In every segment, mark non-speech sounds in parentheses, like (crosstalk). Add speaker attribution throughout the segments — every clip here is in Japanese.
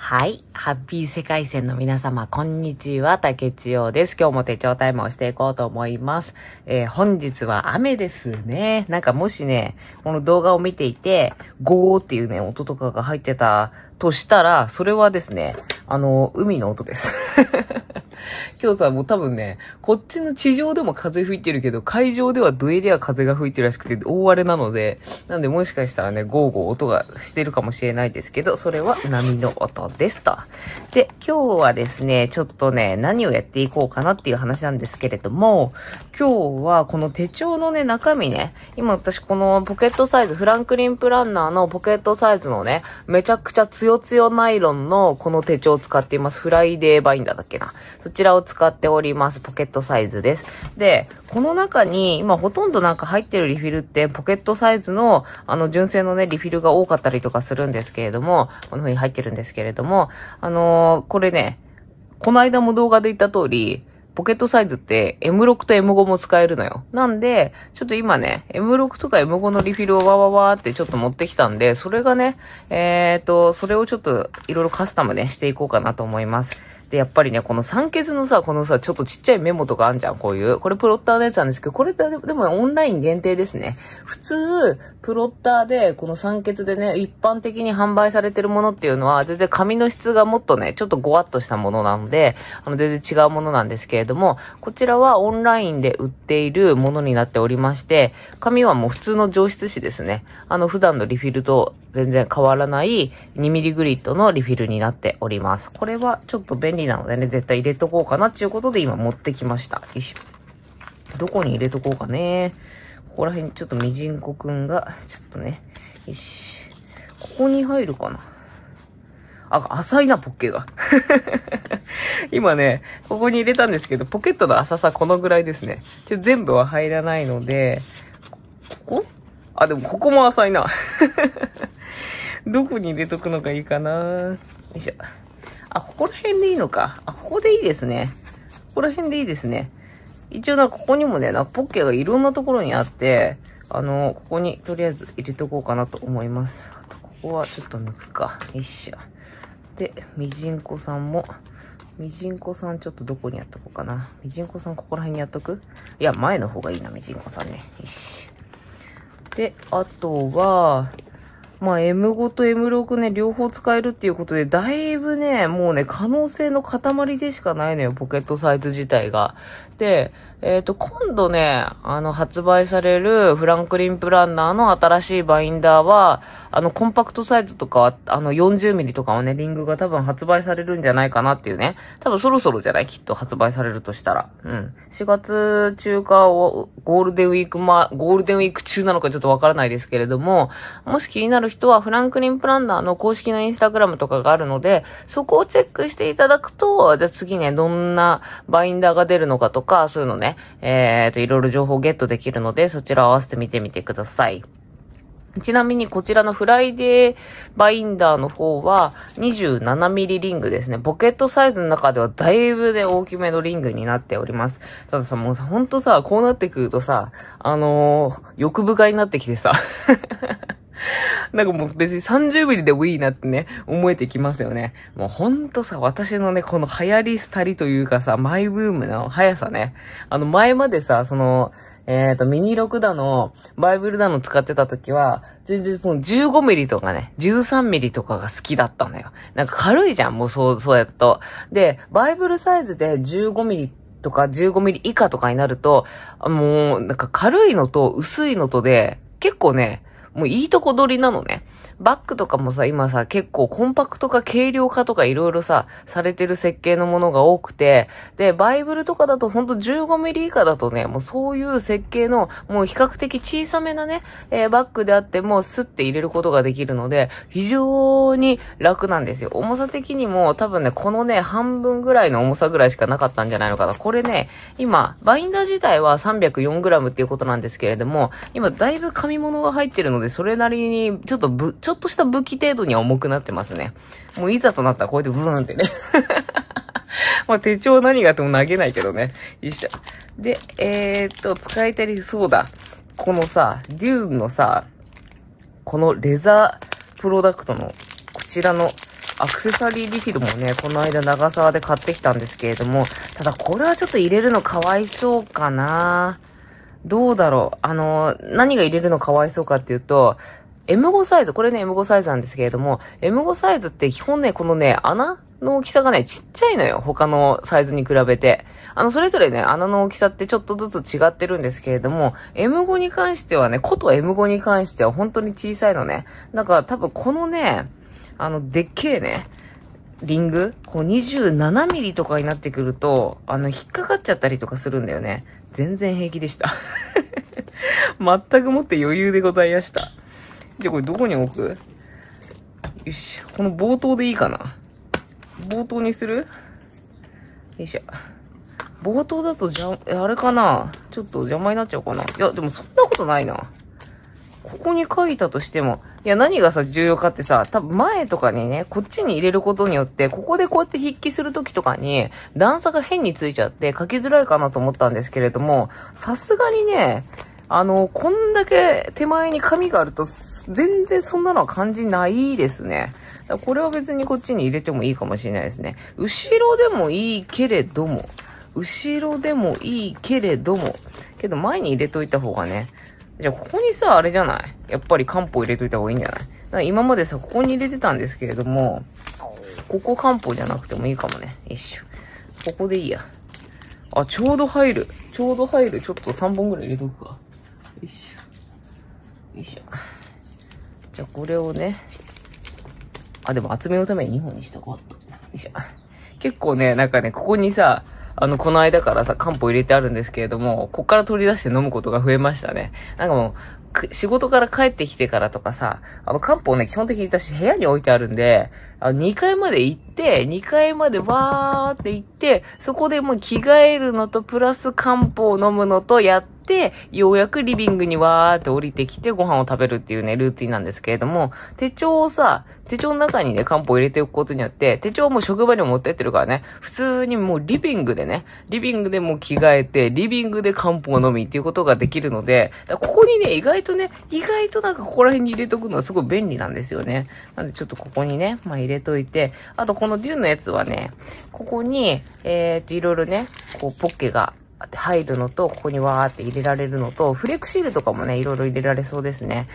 Speaker 1: はい。ハッピー世界線の皆様、こんにちは。竹千代です。今日も手帳タイムをしていこうと思います。えー、本日は雨ですね。なんかもしね、この動画を見ていて、ゴーっていうね、音とかが入ってたとしたら、それはですね、あの、海の音です。今日さ、もう多分ね、こっちの地上でも風吹いてるけど、海上ではどエリア風が吹いてるらしくて、大荒れなので、なんでもしかしたらね、ゴーゴー音がしてるかもしれないですけど、それは波の音ですと。で、今日はですね、ちょっとね、何をやっていこうかなっていう話なんですけれども、今日はこの手帳のね、中身ね、今私このポケットサイズ、フランクリンプランナーのポケットサイズのね、めちゃくちゃつよつよナイロンのこの手帳を使っています。フライデーバインダーだっけな。そちらを使っております。ポケットサイズです。で、この中に、今ほとんどなんか入ってるリフィルって、ポケットサイズの、あの、純正のね、リフィルが多かったりとかするんですけれども、この風に入ってるんですけれども、あのー、これね、この間も動画で言った通り、ポケットサイズって M6 と M5 も使えるのよ。なんで、ちょっと今ね、M6 とか M5 のリフィルをわわわってちょっと持ってきたんで、それがね、えっ、ー、と、それをちょっといろいろカスタムね、していこうかなと思います。で、やっぱりね、この酸欠のさ、このさ、ちょっとちっちゃいメモとかあんじゃん、こういう。これプロッターのやつなんですけど、これででも、オンライン限定ですね。普通、プロッターで、この酸欠でね、一般的に販売されてるものっていうのは、全然紙の質がもっとね、ちょっとごわっとしたものなので、あの、全然違うものなんですけれども、こちらはオンラインで売っているものになっておりまして、紙はもう普通の上質紙ですね。あの、普段のリフィルと全然変わらない2ミリグリッドのリフィルになっております。これはちょっと便利なのでね、絶対入れとこうかなっていうことで今持ってきました。よいしょ。どこに入れとこうかね。ここら辺、ちょっとみじんこくんが、ちょっとね、よし。ここに入るかな。あ、浅いな、ポッケが。(laughs) 今ね、ここに入れたんですけど、ポケットの浅さこのぐらいですね。ちょ全部は入らないので、ここあ、でもここも浅いな。(laughs) どこに入れとくのがいいかなよいしょ。あ、ここら辺でいいのか。あ、ここでいいですね。ここら辺でいいですね。一応な、ここにもね、なんかポッケがいろんなところにあって、あの、ここにとりあえず入れとこうかなと思います。あと、ここはちょっと抜くか。よいしょ。で、ミジンコさんも、ミジンコさんちょっとどこにやっとこうかな。ミジンコさんここら辺にやっとくいや、前の方がいいな、ミジンコさんね。よし。で、あとは、まあ M5 と M6 ね、両方使えるっていうことで、だいぶね、もうね、可能性の塊でしかないのよ、ポケットサイズ自体が。、えっ、ー、と、今度ね、あの、発売されるフランクリンプランナーの新しいバインダーは、あの、コンパクトサイズとか、あの、40ミリとかはね、リングが多分発売されるんじゃないかなっていうね。多分そろそろじゃないきっと発売されるとしたら。うん。4月中かを、ゴールデンウィークま、ゴールデンウィーク中なのかちょっとわからないですけれども、もし気になる人は、フランクリンプランナーの公式のインスタグラムとかがあるので、そこをチェックしていただくと、じゃあ次ね、どんなバインダーが出るのかとか、か、そういうのね、えー、と、いろいろ情報ゲットできるので、そちらを合わせて見てみてください。ちなみにこちらのフライデーバインダーの方は 27mm リングですね。ポケットサイズの中ではだいぶで大きめのリングになっております。たださ、もうさ、ほんとさ、こうなってくるとさ、あのー、欲深になってきてさ (laughs) なんかもう別に30ミリでもいいなってね、思えてきますよね。もうほんとさ、私のね、この流行りたりというかさ、マイブームの速さね。あの前までさ、その、えっ、ー、と、ミニ6だの、バイブルだの使ってた時は、全然もう15ミリとかね、13ミリとかが好きだったんだよ。なんか軽いじゃん、もうそう、そうやっと。で、バイブルサイズで15ミリとか15ミリ以下とかになると、もう、なんか軽いのと薄いのとで、結構ね、もういいとこ取りなのね。バッグとかもさ、今さ、結構コンパクトか軽量化とかいろいろさ、されてる設計のものが多くて、で、バイブルとかだとほんと15ミリ以下だとね、もうそういう設計の、もう比較的小さめなね、えー、バッグであってもスッて入れることができるので、非常に楽なんですよ。重さ的にも多分ね、このね、半分ぐらいの重さぐらいしかなかったんじゃないのかな。これね、今、バインダー自体は 304g っていうことなんですけれども、今だいぶ紙物が入ってるので、で、それなりに、ちょっとぶ、ちょっとした武器程度には重くなってますね。もういざとなったらこうやってブーンってね。(laughs) まあ手帳何があっても投げないけどね。一緒。で、えー、っと、使いたり、そうだ。このさ、デューンのさ、このレザープロダクトの、こちらのアクセサリーリフィルもね、この間長沢で買ってきたんですけれども、ただこれはちょっと入れるのかわいそうかなどうだろう。あの、何が入れるのかわいそうかっていうと、M5 サイズ、これね M5 サイズなんですけれども、M5 サイズって基本ね、このね、穴の大きさがね、ちっちゃいのよ。他のサイズに比べて。あの、それぞれね、穴の大きさってちょっとずつ違ってるんですけれども、M5 に関してはね、こと M5 に関しては本当に小さいのね。だから多分このね、あの、でっけえね、リングこう27ミリとかになってくると、あの、引っかかっちゃったりとかするんだよね。全然平気でした (laughs) 全くもって余裕でございました。じゃあこれどこに置くよし。この冒頭でいいかな冒頭にするよいしょ。冒頭だとじゃ、あれかなちょっと邪魔になっちゃうかないや、でもそんなことないな。ここに書いたとしても、いや、何がさ、重要かってさ、多分前とかにね、こっちに入れることによって、ここでこうやって筆記するときとかに、段差が変についちゃって書きづらいかなと思ったんですけれども、さすがにね、あの、こんだけ手前に紙があると、全然そんなのは感じないですね。これは別にこっちに入れてもいいかもしれないですね。後ろでもいいけれども、後ろでもいいけれども、けど前に入れといた方がね、じゃあ、ここにさ、あれじゃないやっぱり漢方入れといた方がいいんじゃないだから今までさ、ここに入れてたんですけれども、ここ漢方じゃなくてもいいかもね。一緒。ここでいいや。あ、ちょうど入る。ちょうど入る。ちょっと3本ぐらい入れとくか。よいしょ。よいしょ。じゃあ、これをね。あ、でも厚みのために2本にしたかった。よいしょ。結構ね、なんかね、ここにさ、あの、この間からさ、漢方入れてあるんですけれども、こっから取り出して飲むことが増えましたね。なんかもう、仕事から帰ってきてからとかさ、あの、漢方ね、基本的に私部屋に置いてあるんで、あ2階まで行って、2階までわーって行って、そこでもう着替えるのと、プラス漢方を飲むのとやって、ようやくリビングにわーって降りてきてご飯を食べるっていうね、ルーティンなんですけれども、手帳をさ、手帳の中にね、漢方を入れておくことによって、手帳をもう職場に持ってってるからね、普通にもうリビングでね、リビングでもう着替えて、リビングで漢方を飲みっていうことができるので、ここにね、意外とね、意外となんかここら辺に入れておくのはすごい便利なんですよね。なんでちょっとここにね、まあ入れといて、あとこのデューのやつはね、ここに、えっ、と、いろいろね、こう、ポッケが入るのと、ここにわーって入れられるのと、フレクシールとかもね、いろいろ入れられそうですね。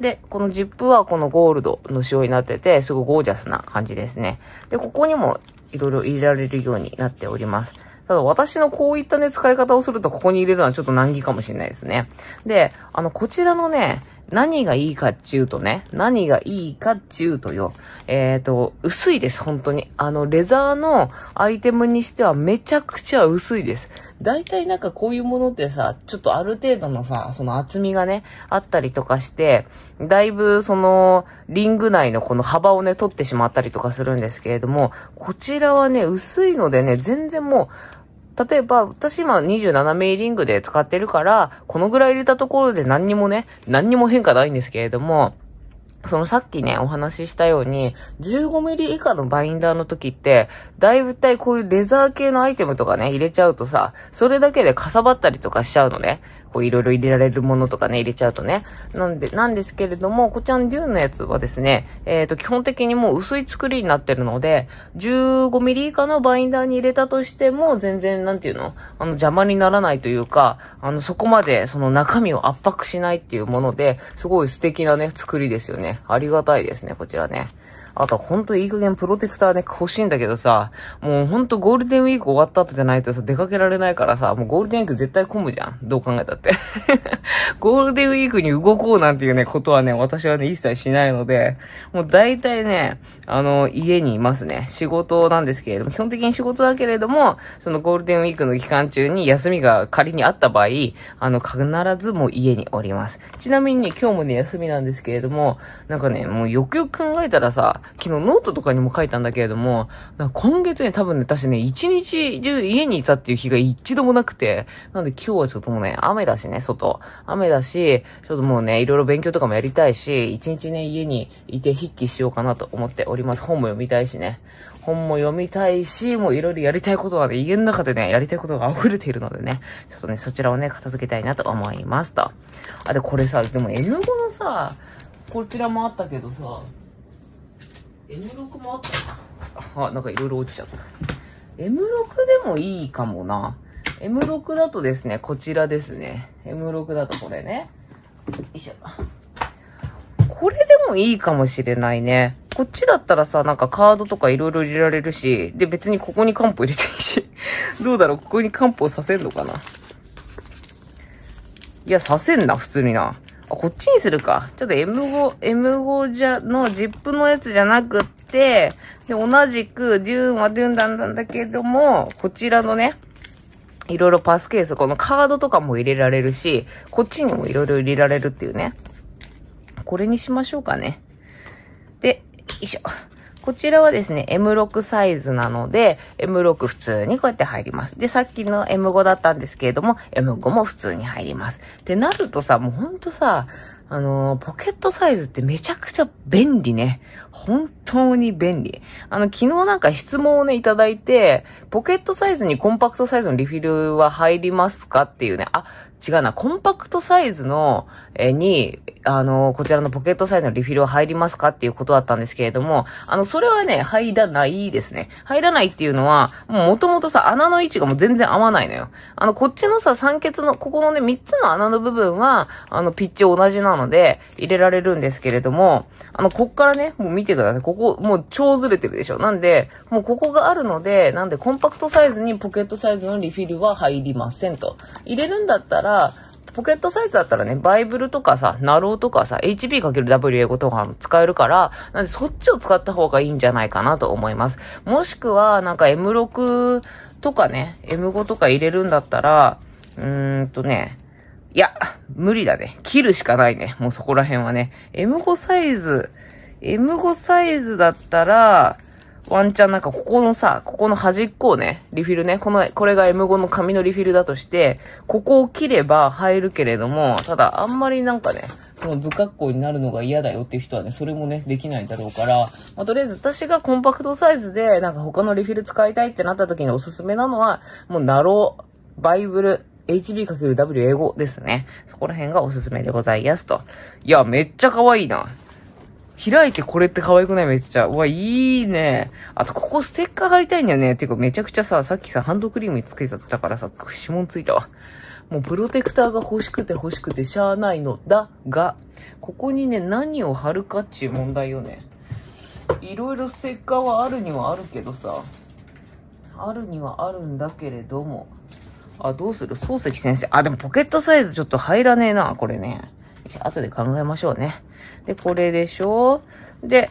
Speaker 1: で、このジップはこのゴールドの仕様になってて、すごいゴージャスな感じですね。で、ここにもいろいろ入れられるようになっております。ただ私のこういったね、使い方をするとここに入れるのはちょっと難儀かもしれないですね。で、あの、こちらのね、何がいいかっちゅうとね、何がいいかっちゅうとよ、えっ、ー、と、薄いです、本当に。あの、レザーのアイテムにしてはめちゃくちゃ薄いです。大体なんかこういうものってさ、ちょっとある程度のさ、その厚みがね、あったりとかして、だいぶその、リング内のこの幅をね、取ってしまったりとかするんですけれども、こちらはね、薄いのでね、全然もう、例えば、私今27名リングで使ってるから、このぐらい入れたところで何にもね、何にも変化ないんですけれども、そのさっきね、お話ししたように、15ミリ以下のバインダーの時って、だいぶいこういうレザー系のアイテムとかね、入れちゃうとさ、それだけでかさばったりとかしちゃうのね。こういろいろ入れられるものとかね、入れちゃうとね。なんで、なんですけれども、こちらのデューンのやつはですね、えっ、ー、と、基本的にもう薄い作りになってるので、15ミリ以下のバインダーに入れたとしても、全然、なんていうの、あの、邪魔にならないというか、あの、そこまで、その中身を圧迫しないっていうもので、すごい素敵なね、作りですよね。ありがたいですね、こちらね。あとほんといい加減プロテクターね、欲しいんだけどさ、もうほんとゴールデンウィーク終わった後じゃないとさ、出かけられないからさ、もうゴールデンウィーク絶対混むじゃん。どう考えたって (laughs) ゴールデンウィークに動こうなんていうね、ことはね、私はね、一切しないので、もう大体ね、あの、家にいますね。仕事なんですけれども、基本的に仕事だけれども、そのゴールデンウィークの期間中に休みが仮にあった場合、あの、必ずもう家におります。ちなみに、ね、今日もね、休みなんですけれども、なんかね、もうよくよく考えたらさ、昨日ノートとかにも書いたんだけれども、今月ね、多分ね、私ね、一日中家にいたっていう日が一度もなくて、なんで今日はちょっともうね、雨だしね、外。雨だし、ちょっともうね、いろいろ勉強とかもやりたいし、一日ね、家にいて筆記しようかなと思っております。ります。本も読みたいしね。本も読みたいし、もういろいろやりたいことはね、家の中でね、やりたいことが溢れているのでね、ちょっとね、そちらをね、片付けたいなと思いますと。あ、で、これさ、でも N5 のさ、こちらもあったけどさ、N6 もあったあ、なんかいろいろ落ちちゃった。M6 でもいいかもな。M6 だとですね、こちらですね。M6 だとこれね。よいしょ。これでもいいかもしれないね。こっちだったらさ、なんかカードとかいろいろ入れられるし、で別にここに漢方入れていいし、(laughs) どうだろう、ここに漢方させんのかな。いや、させんな、普通にな。あ、こっちにするか。ちょっと M5、M5 じゃ、の ZIP のやつじゃなくって、で、同じく、デューンはデューンなんだけども、こちらのね、いろいろパスケース、このカードとかも入れられるし、こっちにもいろいろ入れられるっていうね。これにしましょうかね。で、よいしょ。こちらはですね、M6 サイズなので、M6 普通にこうやって入ります。で、さっきの M5 だったんですけれども、M5 も普通に入ります。ってなるとさ、もうほんとさ、あのー、ポケットサイズってめちゃくちゃ便利ね。本当に便利。あの、昨日なんか質問をね、いただいて、ポケットサイズにコンパクトサイズのリフィルは入りますかっていうね、あ、違うな、コンパクトサイズの、えに、あの、こちらのポケットサイズのリフィルは入りますかっていうことだったんですけれども、あの、それはね、入らないですね。入らないっていうのは、もう元々さ、穴の位置がもう全然合わないのよ。あの、こっちのさ、酸欠の、ここのね、3つの穴の部分は、あの、ピッチ同じなので、入れられるんですけれども、あの、こっからね、もう見てください。ここ、もう超ずれてるでしょ。なんで、もうここがあるので、なんで、コンパクトサイズにポケットサイズのリフィルは入りませんと。入れるんだったら、ら、ポケットサイズだったらね、バイブルとかさ、ナローとかさ、HB×W a 語とか使えるから、なんでそっちを使った方がいいんじゃないかなと思います。もしくは、なんか M6 とかね、M5 とか入れるんだったら、うーんとね、いや、無理だね。切るしかないね。もうそこら辺はね。M5 サイズ、M5 サイズだったら、ワンチャンなんかここのさ、ここの端っこをね、リフィルね、この、これが M5 の紙のリフィルだとして、ここを切れば入るけれども、ただあんまりなんかね、その不格好になるのが嫌だよっていう人はね、それもね、できないだろうから、まあ、とりあえず私がコンパクトサイズで、なんか他のリフィル使いたいってなった時におすすめなのは、もうナロー、バイブル、HB×W a 5ですね。そこら辺がおすすめでございますと。いや、めっちゃ可愛いな。開いてこれって可愛くないめっちゃ。うわ、いいね。あと、ここステッカー貼りたいんだよね。てか、めちゃくちゃさ、さっきさ、ハンドクリームにつけちゃったからさ、指紋ついたわ。もうプロテクターが欲しくて欲しくてしゃあないのだが、ここにね、何を貼るかっちゅう問題よね。いろいろステッカーはあるにはあるけどさ、あるにはあるんだけれども、あ、どうする漱石先生。あ、でもポケットサイズちょっと入らねえな、これね。後で考えましょうね。で、これでしょで、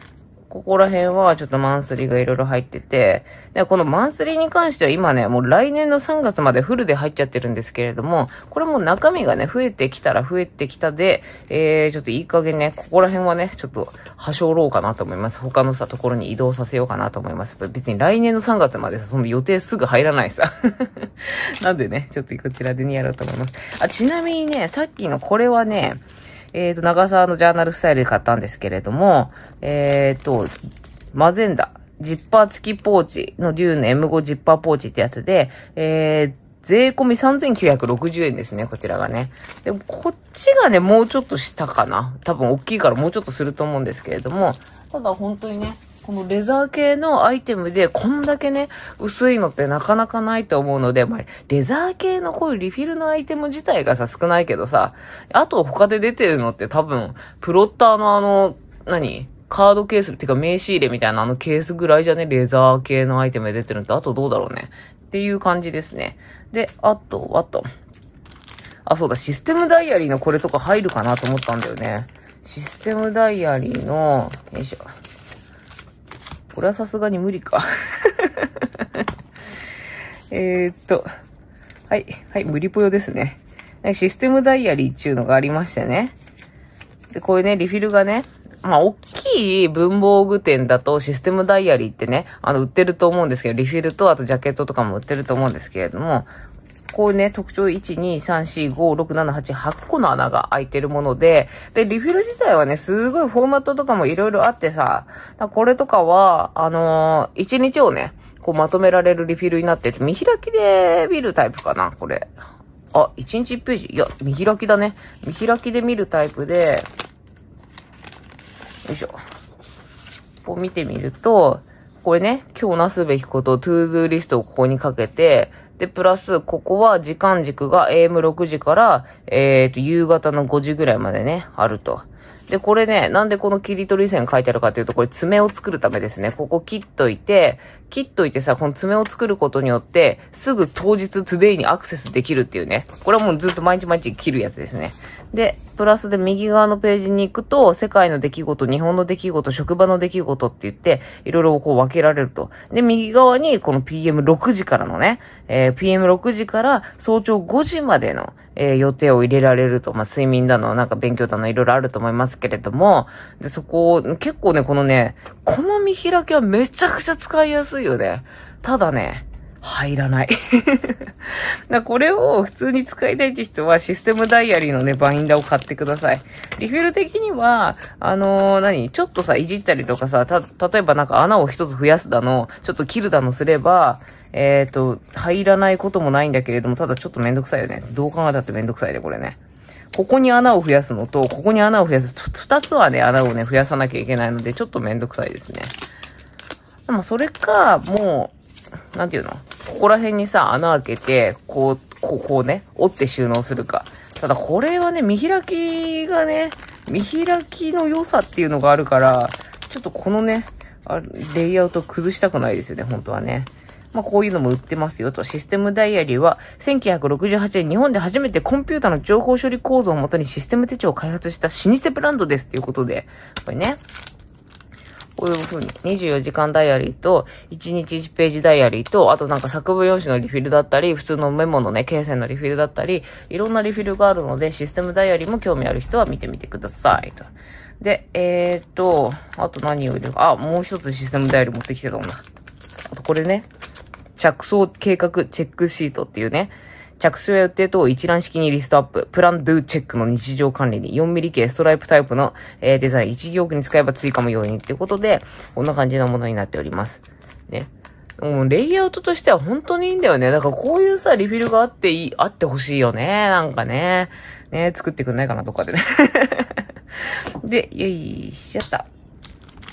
Speaker 1: ここら辺はちょっとマンスリーがいろいろ入ってて、で、このマンスリーに関しては今ね、もう来年の3月までフルで入っちゃってるんですけれども、これも中身がね、増えてきたら増えてきたで、えー、ちょっといい加減ね、ここら辺はね、ちょっと、はしょろうかなと思います。他のさ、ところに移動させようかなと思います。別に来年の3月までさ、その予定すぐ入らないさ。(laughs) なんでね、ちょっとこちらでにやろうと思います。あ、ちなみにね、さっきのこれはね、えっ、ー、と、長沢のジャーナルスタイルで買ったんですけれども、えっ、ー、と、マゼンダ、ジッパー付きポーチの竜の M5 ジッパーポーチってやつで、えー、税込み3960円ですね、こちらがね。で、こっちがね、もうちょっと下かな。多分大きいからもうちょっとすると思うんですけれども、ただ本当にね、このレザー系のアイテムで、こんだけね、薄いのってなかなかないと思うので、まあ、レザー系のこういうリフィルのアイテム自体がさ、少ないけどさ、あと他で出てるのって多分、プロッターのあの、何カードケース、ってか名刺入れみたいなあのケースぐらいじゃね、レザー系のアイテムで出てるのって、あとどうだろうね。っていう感じですね。で、あとはと。あ、そうだ、システムダイアリーのこれとか入るかなと思ったんだよね。システムダイアリーの、よいしょ。これはさすがに無理か (laughs) えっと、はい、はい、無理ぽよですね。システムダイアリーっていうのがありましてね。で、こういうね、リフィルがね、まあ、大きい文房具店だとシステムダイアリーってね、あの、売ってると思うんですけど、リフィルとあとジャケットとかも売ってると思うんですけれども、こうね、特徴1,2,3,4,5,6,7,8,8個の穴が開いてるもので、で、リフィル自体はね、すごいフォーマットとかもいろいろあってさ、これとかは、あのー、1日をね、こうまとめられるリフィルになってて、見開きで見るタイプかな、これ。あ、1日1ページ。いや、見開きだね。見開きで見るタイプで、よいしょ。こう見てみると、これね、今日なすべきこと、トゥードゥーリストをここにかけて、で、プラス、ここは時間軸が AM6 時から、えっ、ー、と、夕方の5時ぐらいまでね、あると。で、これね、なんでこの切り取り線書いてあるかっていうと、これ爪を作るためですね。ここ切っといて、切っといてさ、この爪を作ることによって、すぐ当日、トゥデイにアクセスできるっていうね。これはもうずっと毎日毎日切るやつですね。で、プラスで右側のページに行くと、世界の出来事、日本の出来事、職場の出来事って言って、いろいろこう分けられると。で、右側にこの PM6 時からのね、えー、PM6 時から早朝5時までの、えー、予定を入れられると。まあ、睡眠だの、なんか勉強だの、いろいろあると思いますけれども、で、そこを、結構ね、このね、この見開きはめちゃくちゃ使いやすい。安いよね。ただね、入らないだ (laughs) これを普通に使いたいって人はシステムダイアリーのね、バインダーを買ってください。リフィル的には、あのー、何ちょっとさ、いじったりとかさ、た、例えばなんか穴を一つ増やすだの、ちょっと切るだのすれば、えっ、ー、と、入らないこともないんだけれども、ただちょっとめんどくさいよね。どう考えたってめんどくさいね、これね。ここに穴を増やすのと、ここに穴を増やす。二つはね、穴をね、増やさなきゃいけないので、ちょっとめんどくさいですね。でもそれか、もう、なんていうのここら辺にさ、穴開けて、こう、ここをね、折って収納するか。ただこれはね、見開きがね、見開きの良さっていうのがあるから、ちょっとこのね、あレイアウト崩したくないですよね、本当はね。まあ、こういうのも売ってますよと。システムダイアリーは、1968年日本で初めてコンピュータの情報処理構造をもとにシステム手帳を開発した老舗ブランドですっていうことで、これね。こういう風に、24時間ダイアリーと、1日1ページダイアリーと、あとなんか作文用紙のリフィルだったり、普通のメモのね、形成のリフィルだったり、いろんなリフィルがあるので、システムダイアリーも興味ある人は見てみてください。とで、えー、っと、あと何を入れるか。あ、もう一つシステムダイアリー持ってきてたんだ。あとこれね、着想計画チェックシートっていうね、着手や予定等を一覧式にリストアップ。プランドゥチェックの日常管理に 4mm 系ストライプタイプの、えー、デザイン1行に使えば追加も容易にってことで、こんな感じのものになっております。ね。もうレイアウトとしては本当にいいんだよね。だからこういうさ、リフィルがあっていい、あってほしいよね。なんかね。ね、作ってくんないかな、どっかでね。(laughs) で、よいしょっと。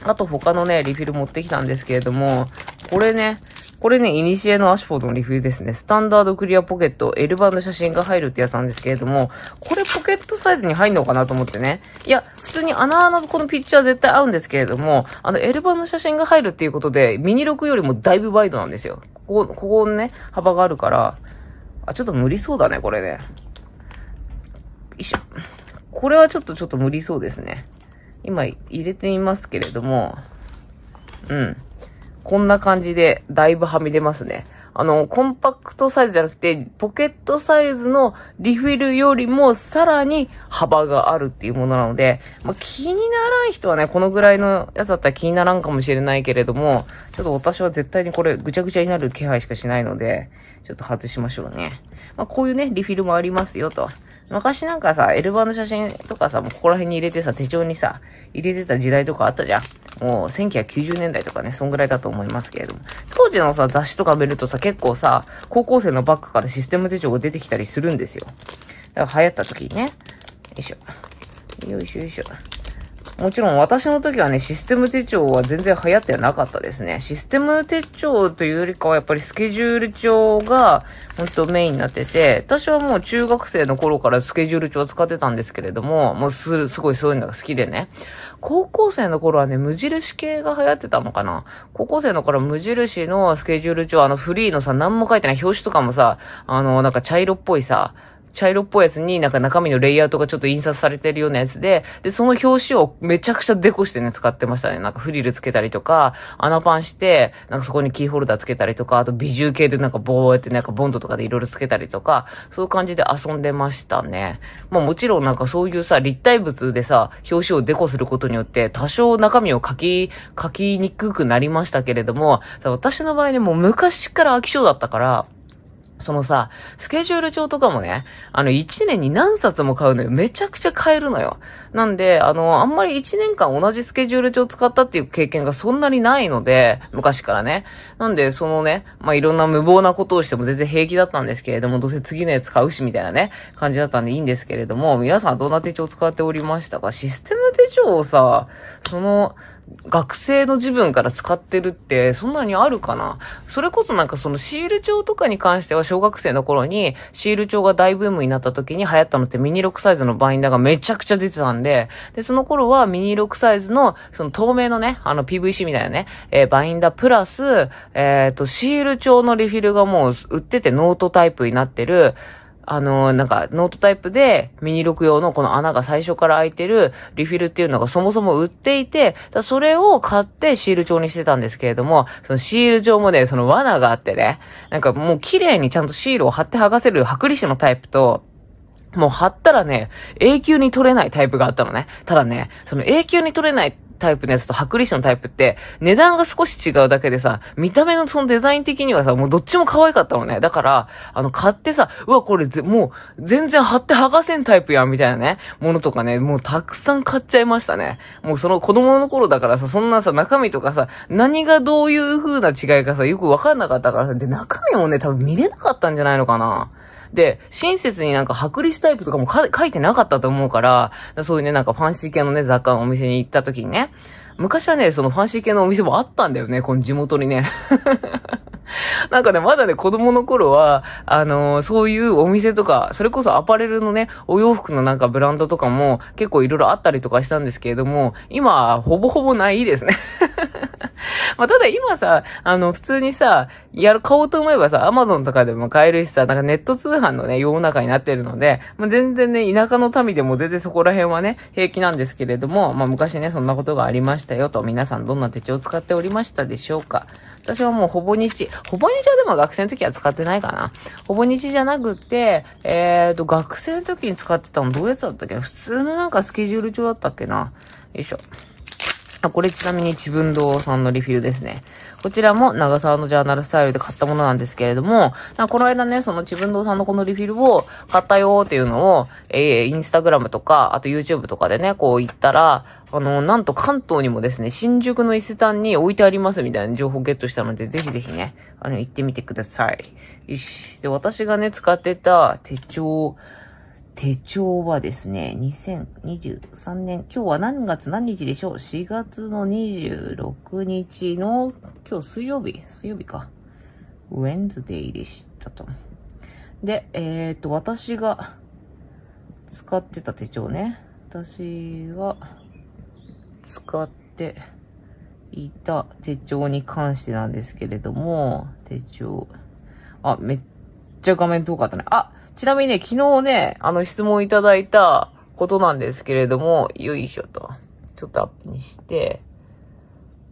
Speaker 1: あと他のね、リフィル持ってきたんですけれども、これね、これね、イニシエのアシュフォードのリフィルですね。スタンダードクリアポケット、L 版の写真が入るってやつなんですけれども、これポケットサイズに入んのかなと思ってね。いや、普通に穴のこのピッチャー絶対合うんですけれども、あの、L 版の写真が入るっていうことで、ミニ6よりもだいぶワイドなんですよ。ここ、ここね、幅があるから、あ、ちょっと無理そうだね、これね。よいしょ。これはちょっとちょっと無理そうですね。今入れてみますけれども、うん。こんな感じで、だいぶはみ出ますね。あの、コンパクトサイズじゃなくて、ポケットサイズのリフィルよりもさらに幅があるっていうものなので、まあ、気にならん人はね、このぐらいのやつだったら気にならんかもしれないけれども、ちょっと私は絶対にこれぐちゃぐちゃになる気配しかしないので、ちょっと外しましょうね。まあ、こういうね、リフィルもありますよと。昔なんかさ、エルバーの写真とかさ、もうここら辺に入れてさ、手帳にさ、入れてた時代とかあったじゃん。もう1990年代とかね、そんぐらいだと思いますけれども。当時のさ、雑誌とか見るとさ、結構さ、高校生のバッグからシステム手帳が出てきたりするんですよ。だから流行った時にね。よいしょ。よいしょよいしょ。もちろん私の時はね、システム手帳は全然流行ってなかったですね。システム手帳というよりかはやっぱりスケジュール帳が本当メインになってて、私はもう中学生の頃からスケジュール帳使ってたんですけれども、もうす、すごいそういうのが好きでね。高校生の頃はね、無印系が流行ってたのかな。高校生の頃無印のスケジュール帳、あのフリーのさ、何も書いてない表紙とかもさ、あの、なんか茶色っぽいさ、茶色っぽいやつになんか中身のレイアウトがちょっと印刷されてるようなやつで、で、その表紙をめちゃくちゃデコしてね、使ってましたね。なんかフリルつけたりとか、穴パンして、なんかそこにキーホルダーつけたりとか、あと美獣系でなんかぼーってなんかボンドとかでいろいろつけたりとか、そういう感じで遊んでましたね。まあもちろんなんかそういうさ、立体物でさ、表紙をデコすることによって、多少中身を書き、書きにくくなりましたけれども、私の場合ね、もう昔から飽き性だったから、そのさ、スケジュール帳とかもね、あの、1年に何冊も買うのよ。めちゃくちゃ買えるのよ。なんで、あの、あんまり1年間同じスケジュール帳使ったっていう経験がそんなにないので、昔からね。なんで、そのね、まあ、いろんな無謀なことをしても全然平気だったんですけれども、どうせ次のやつ買うし、みたいなね、感じだったんでいいんですけれども、皆さんどんな手帳使っておりましたかシステム手帳をさ、その、学生の自分から使ってるって、そんなにあるかなそれこそなんかそのシール帳とかに関しては小学生の頃にシール帳が大ブームになった時に流行ったのってミニ6サイズのバインダーがめちゃくちゃ出てたんで、で、その頃はミニ6サイズのその透明のね、あの PVC みたいなね、えー、バインダープラス、えっ、ー、と、シール帳のリフィルがもう売っててノートタイプになってる、あのー、なんか、ノートタイプで、ミニ6用のこの穴が最初から開いてるリフィルっていうのがそもそも売っていて、それを買ってシール帳にしてたんですけれども、そのシール帳もね、その罠があってね、なんかもう綺麗にちゃんとシールを貼って剥がせる剥離紙のタイプと、もう貼ったらね、永久に取れないタイプがあったのね。ただね、その永久に取れないタイプのやつと剥離紙のタイプって、値段が少し違うだけでさ、見た目のそのデザイン的にはさ、もうどっちも可愛かったのね。だから、あの、買ってさ、うわ、これもう、全然貼って剥がせんタイプやん、みたいなね、ものとかね、もうたくさん買っちゃいましたね。もうその子供の頃だからさ、そんなさ、中身とかさ、何がどういう風な違いかさ、よくわかんなかったからさ、で、中身もね、多分見れなかったんじゃないのかな。で、親切になんか剥離タイプとかも書いてなかったと思うから、そういうね、なんかファンシー系のね、雑貨のお店に行った時にね、昔はね、そのファンシー系のお店もあったんだよね、この地元にね。(laughs) なんかね、まだね、子供の頃は、あのー、そういうお店とか、それこそアパレルのね、お洋服のなんかブランドとかも結構いろいろあったりとかしたんですけれども、今、ほぼほぼないですね (laughs) まあ、ただ今さ、あの、普通にさ、やる、買おうと思えばさ、アマゾンとかでも買えるしさ、なんかネット通販のね、世の中になってるので、まあ、全然ね、田舎の民でも全然そこら辺はね、平気なんですけれども、まあ、昔ね、そんなことがありましたよと、皆さんどんな手帳を使っておりましたでしょうか私はもうほぼ日、ほぼ日はでも学生の時は使ってないかな。ほぼ日じゃなくて、えーと、学生の時に使ってたのどううやつだったっけ普通のなんかスケジュール帳だったっけな。よいしょ。これちなみに自分堂さんのリフィルですね。こちらも長沢のジャーナルスタイルで買ったものなんですけれども、この間ね、その自分堂さんのこのリフィルを買ったよっていうのを、えー、インスタグラムとか、あと YouTube とかでね、こう言ったら、あの、なんと関東にもですね、新宿の伊勢丹に置いてありますみたいな情報をゲットしたので、ぜひぜひね、あの、行ってみてください。よし。で、私がね、使ってた手帳、手帳はですね、2023年、今日は何月何日でしょう ?4 月の26日の、今日水曜日、水曜日か。ウェンズデイでしたと。で、えっ、ー、と、私が使ってた手帳ね。私が使っていた手帳に関してなんですけれども、手帳。あ、めっちゃ画面遠かったね。あちなみにね、昨日ね、あの質問いただいたことなんですけれども、よいしょと。ちょっとアップにして、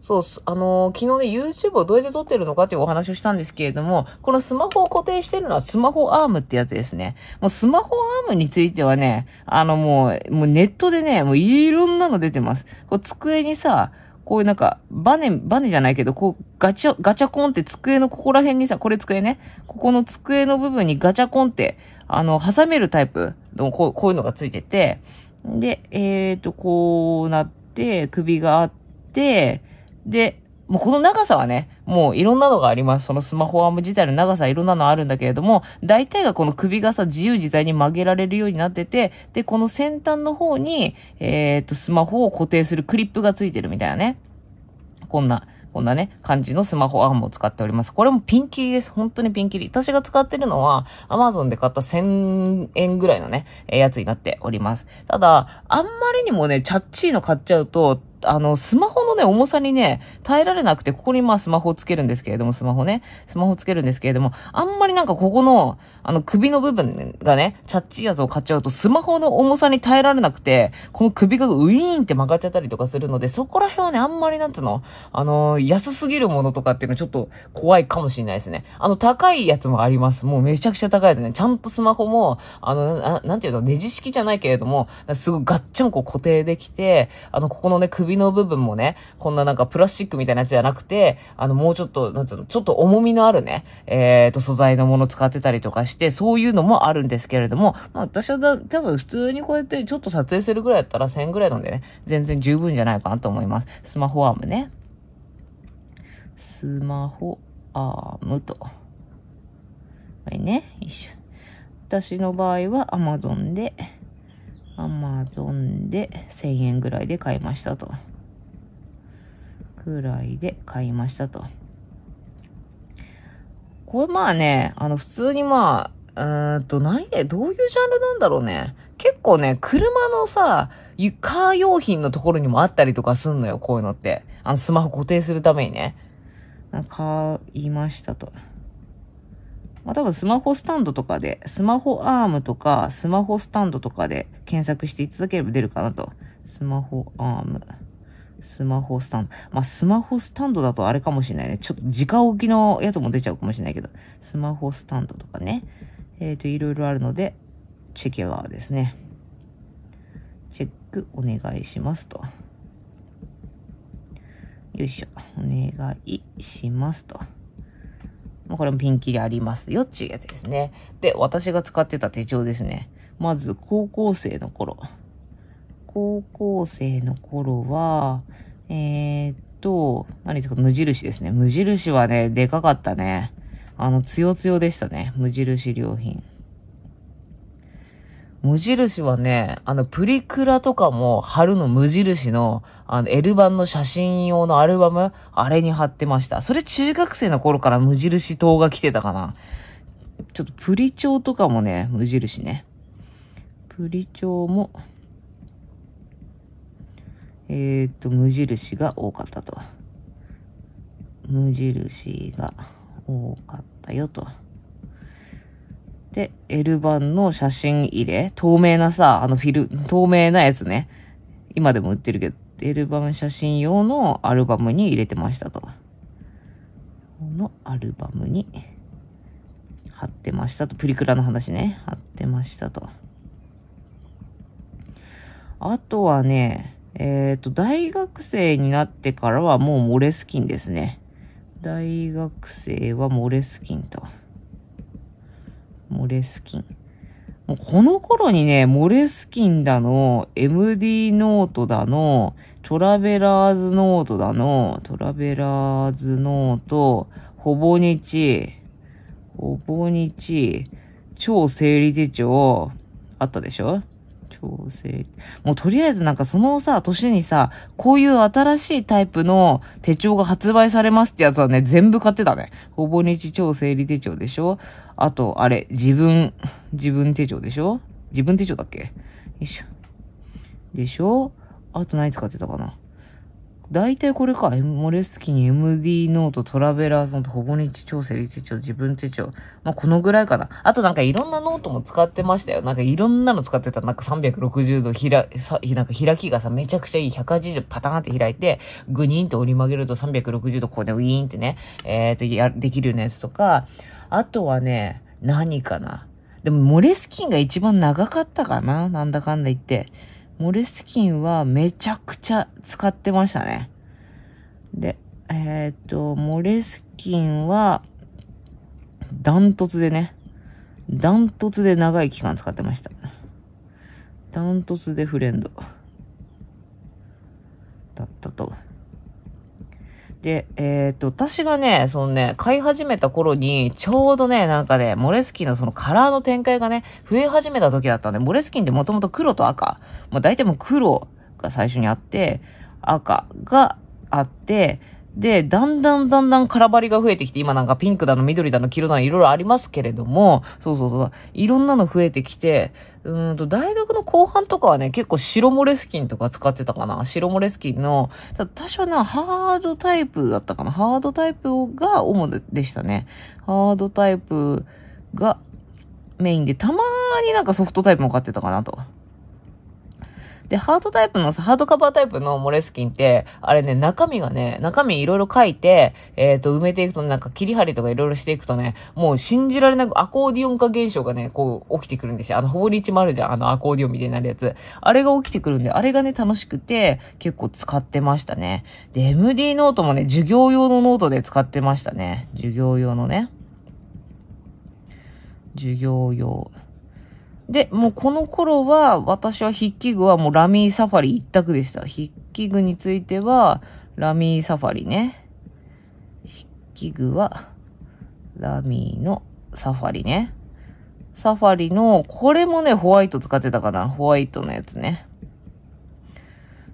Speaker 1: そうす。あのー、昨日ね、YouTube をどうやって撮ってるのかっていうお話をしたんですけれども、このスマホを固定してるのはスマホアームってやつですね。もうスマホアームについてはね、あのもう、もうネットでね、もういろんなの出てます。こう机にさ、こういうなんか、バネ、バネじゃないけど、こう、ガチャ、ガチャコンって机のここら辺にさ、これ机ね、ここの机の部分にガチャコンって、あの、挟めるタイプの、こうこういうのがついてて、で、えっ、ー、と、こうなって、首があって、で、もうこの長さはね、もういろんなのがあります。そのスマホアーム自体の長さいろんなのあるんだけれども、大体がこの首がさ、自由自在に曲げられるようになってて、で、この先端の方に、えー、っと、スマホを固定するクリップがついてるみたいなね。こんな、こんなね、感じのスマホアームを使っております。これもピンキリです。本当にピンキリ。私が使ってるのは、Amazon で買った1000円ぐらいのね、えやつになっております。ただ、あんまりにもね、チャッチーの買っちゃうと、あの、スマホのね、重さにね、耐えられなくて、ここにまあスマホをつけるんですけれども、スマホね、スマホをつけるんですけれども、あんまりなんかここの、あの、首の部分がね、チャッチーやつを買っちゃうと、スマホの重さに耐えられなくて、この首がウィーンって曲がっちゃったりとかするので、そこら辺はね、あんまりなんつうの、あの、安すぎるものとかっていうのはちょっと怖いかもしれないですね。あの、高いやつもあります。もうめちゃくちゃ高いやつね。ちゃんとスマホも、あの、ななんていうの、ネジ式じゃないけれども、すごいガッチャンこう固定できて、あの、ここのね、首首の部分もね、こんななんかプラスチックみたいなやつじゃなくて、あの、もうちょっと、なんつうの、ちょっと重みのあるね、えっ、ー、と、素材のもの使ってたりとかして、そういうのもあるんですけれども、まあ、私はだ多分普通にこうやってちょっと撮影するぐらいだったら1000ぐらいなんでね、全然十分じゃないかなと思います。スマホアームね。スマホアームと。はいね、一緒。私の場合は Amazon で、アマゾンで1000円ぐらいで買いましたと。ぐらいで買いましたと。これまあね、あの普通にまあ、うーんと何で、どういうジャンルなんだろうね。結構ね、車のさ、床用品のところにもあったりとかすんのよ、こういうのって。あのスマホ固定するためにね。買いましたと。まあ、多分スマホスタンドとかで、スマホアームとか、スマホスタンドとかで検索していただければ出るかなと。スマホアーム。スマホスタンド。まあ、スマホスタンドだとあれかもしれないね。ちょっと直置きのやつも出ちゃうかもしれないけど。スマホスタンドとかね。えっ、ー、と、いろいろあるので、チェケラーですね。チェックお願いしますと。よいしょ。お願いしますと。これもピンキリありますよっちゅうやつですね。で、私が使ってた手帳ですね。まず、高校生の頃。高校生の頃は、えー、っと、何ですか、無印ですね。無印はね、でかかったね。あの、つよつよでしたね。無印良品。無印はね、あの、プリクラとかも貼るの無印の、あの、L 版の写真用のアルバム、あれに貼ってました。それ中学生の頃から無印等が来てたかな。ちょっとプリ帳とかもね、無印ね。プリ帳も、えー、っと、無印が多かったと。無印が多かったよと。で、L 版の写真入れ。透明なさ、あのフィル、透明なやつね。今でも売ってるけど、L 版写真用のアルバムに入れてましたと。このアルバムに貼ってましたと。プリクラの話ね。貼ってましたと。あとはね、えっ、ー、と、大学生になってからはもうモレスキンですね。大学生はモレスキンと。モレスキン。もうこの頃にね、モレスキンだの、MD ノートだの、トラベラーズノートだの、トラベラーズノート、ほぼ日、ほぼ日、超整理手帳、あったでしょ調整。もうとりあえずなんかそのさ、年にさ、こういう新しいタイプの手帳が発売されますってやつはね、全部買ってたね。ほぼ日調整理手帳でしょあと、あれ、自分、自分手帳でしょ自分手帳だっけよいしょ。でしょあと何使ってたかな大体これか。モレスキン、MD ノート、トラベラーズノート、ほぼ日調整理手帳、自分手帳。まあ、このぐらいかな。あとなんかいろんなノートも使ってましたよ。なんかいろんなの使ってた。なんか360度ひら、さ、なんか開きがさ、めちゃくちゃいい。180パターンって開いて、グニンって折り曲げると360度こうでウィーンってね、えー、っと、や、できるようなやつとか、あとはね、何かな。でも、モレスキンが一番長かったかななんだかんだ言って。モレスキンはめちゃくちゃ使ってましたね。で、えー、っと、モレスキンは、ダントツでね、ダントツで長い期間使ってました。ダントツでフレンド。だったとで、えっ、と、私がね、そのね、買い始めた頃に、ちょうどね、なんかね、モレスキンのそのカラーの展開がね、増え始めた時だったんで、モレスキンってもともと黒と赤。まあ大体もう黒が最初にあって、赤があって、で、だんだんだんだん空張りが増えてきて、今なんかピンクだの緑だの黄色だのいろいろありますけれども、そうそうそう、いろんなの増えてきて、うんと、大学の後半とかはね、結構白モレスキンとか使ってたかな。白モレスキンの、私はな、ハードタイプだったかな。ハードタイプが主でしたね。ハードタイプがメインで、たまになんかソフトタイプも買ってたかなと。で、ハートタイプのさ、ハートカバータイプのモレスキンって、あれね、中身がね、中身いろいろ書いて、えっ、ー、と、埋めていくとなんか切り張りとかいろいろしていくとね、もう信じられなくアコーディオン化現象がね、こう起きてくるんですよ。あの、法律もあるじゃん。あの、アコーディオンみたいになるやつ。あれが起きてくるんで、あれがね、楽しくて、結構使ってましたね。で、MD ノートもね、授業用のノートで使ってましたね。授業用のね。授業用。で、もうこの頃は、私は筆記具はもうラミーサファリ一択でした。筆記具については、ラミーサファリね。筆記具は、ラミーのサファリね。サファリの、これもね、ホワイト使ってたかな。ホワイトのやつね。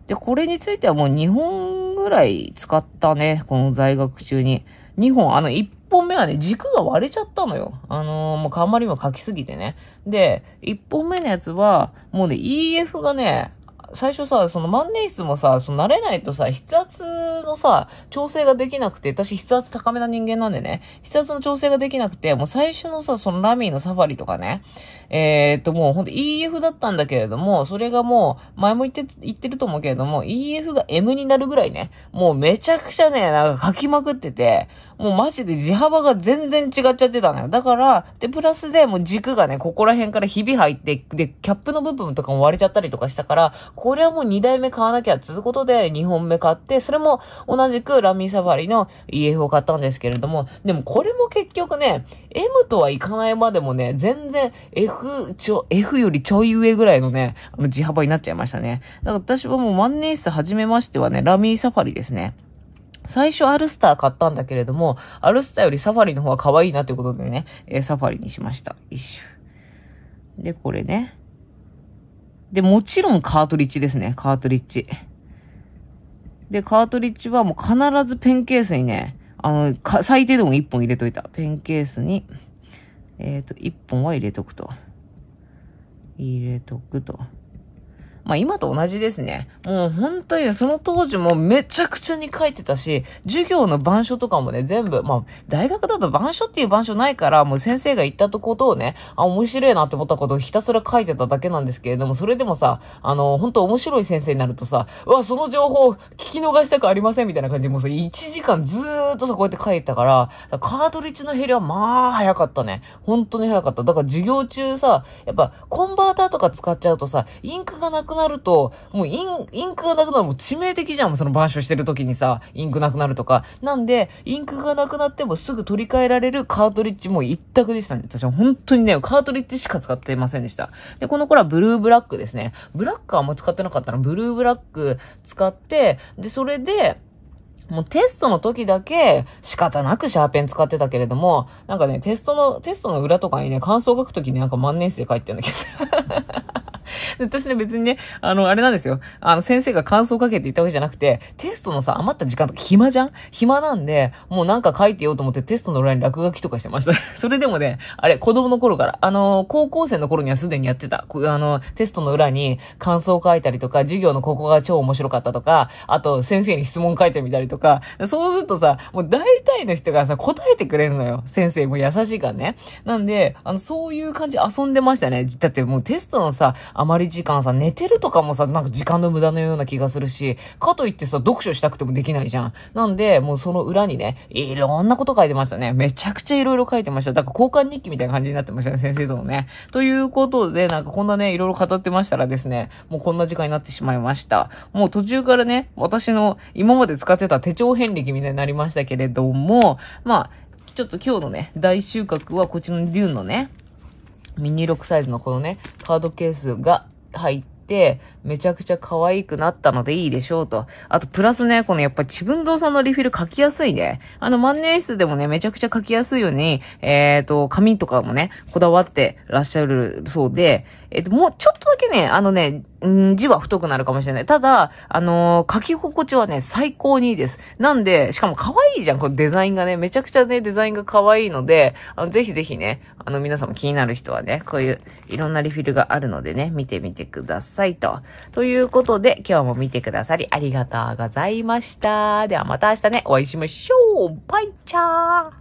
Speaker 1: で、これについてはもう2本ぐらい使ったね。この在学中に。2本、あの、1本目はね、軸が割れちゃったのよ。あのー、もうりも書きすぎてね。で、1本目のやつは、もうね、EF がね、最初さ、その万年筆もさ、その慣れないとさ、筆圧のさ、調整ができなくて、私筆圧高めな人間なんでね、筆圧の調整ができなくて、もう最初のさ、そのラミーのサファリとかね、えー、っともうほんと EF だったんだけれども、それがもう、前も言って、言ってると思うけれども、EF が M になるぐらいね、もうめちゃくちゃね、なんか書きまくってて、もうマジで地幅が全然違っちゃってたのよ。だから、で、プラスでもう軸がね、ここら辺からひび入って、で、キャップの部分とかも割れちゃったりとかしたから、これはもう2台目買わなきゃいうことで2本目買って、それも同じくラミーサファリの EF を買ったんですけれども、でもこれも結局ね、M とはいかないまでもね、全然 F ちょ、F よりちょい上ぐらいのね、あの地幅になっちゃいましたね。だから私はもう万年筆始めましてはね、ラミーサファリですね。最初アルスター買ったんだけれども、アルスターよりサファリの方が可愛いなということでね、えー、サファリにしました。一周。で、これね。で、もちろんカートリッジですね、カートリッジ。で、カートリッジはもう必ずペンケースにね、あの、最低でも1本入れといた。ペンケースに、えっ、ー、と、1本は入れとくと。入れとくと。まあ今と同じですね。もう本当にその当時もめちゃくちゃに書いてたし、授業の板書とかもね、全部、まあ大学だと板書っていう板書ないから、もう先生が言ったとことをね、あ、面白いなって思ったことをひたすら書いてただけなんですけれども、それでもさ、あの、本当面白い先生になるとさ、うわ、その情報聞き逃したくありませんみたいな感じで、もうさ、1時間ずーっとさ、こうやって書いてたから、からカートリッジの減りはまあ早かったね。本当に早かった。だから授業中さ、やっぱコンバーターとか使っちゃうとさ、インクがなくななると、もうイン、インクがなくなるもう致命的じゃん。その板書してる時にさ、インクなくなるとか。なんで、インクがなくなってもすぐ取り替えられるカートリッジも一択でしたね。私は本当にね、カートリッジしか使ってませんでした。で、この頃はブルーブラックですね。ブラックはあんま使ってなかったの。ブルーブラック使って、で、それで、もうテストの時だけ仕方なくシャーペン使ってたけれども、なんかね、テストの、テストの裏とかにね、感想書くときになんか万年生書いてるんだけど私ね、別にね、あの、あれなんですよ。あの、先生が感想をかけて言ったわけじゃなくて、テストのさ、余った時間とか暇じゃん暇なんで、もうなんか書いてようと思ってテストの裏に落書きとかしてました。(laughs) それでもね、あれ、子供の頃から、あの、高校生の頃にはすでにやってた。あの、テストの裏に感想を書いたりとか、授業のここが超面白かったとか、あと、先生に質問書いてみたりとか、そうするとさ、もう大体の人がさ、答えてくれるのよ。先生も優しいからね。なんで、あの、そういう感じ遊んでましたね。だってもうテストのさ、あまり時間さ、寝てるとかもさ、なんか時間の無駄のような気がするし、かといってさ、読書したくてもできないじゃん。なんで、もうその裏にね、いろんなこと書いてましたね。めちゃくちゃいろいろ書いてました。だから交換日記みたいな感じになってましたね、先生とのね。ということで、なんかこんなね、いろいろ語ってましたらですね、もうこんな時間になってしまいました。もう途中からね、私の今まで使ってた手帳遍歴みたいになりましたけれども、まあ、ちょっと今日のね、大収穫はこっちのデューンのね、ミニ6サイズのこのね、カードケースが入って、めちゃくちゃ可愛くなったのでいいでしょうと。あと、プラスね、このやっぱ自分堂さんのリフィル書きやすいね。あの、万年筆でもね、めちゃくちゃ書きやすいように、えっ、ー、と、紙とかもね、こだわってらっしゃるそうで、えっ、ー、と、もうちょっとだけね、あのね、ん字は太くなるかもしれない。ただ、あのー、書き心地はね、最高にいいです。なんで、しかも可愛いじゃん、このデザインがね。めちゃくちゃね、デザインが可愛いので、あの、ぜひぜひね、あの、皆さんも気になる人はね、こういう、いろんなリフィルがあるのでね、見てみてくださいと。ということで、今日も見てくださりありがとうございました。ではまた明日ね、お会いしましょうバイチャー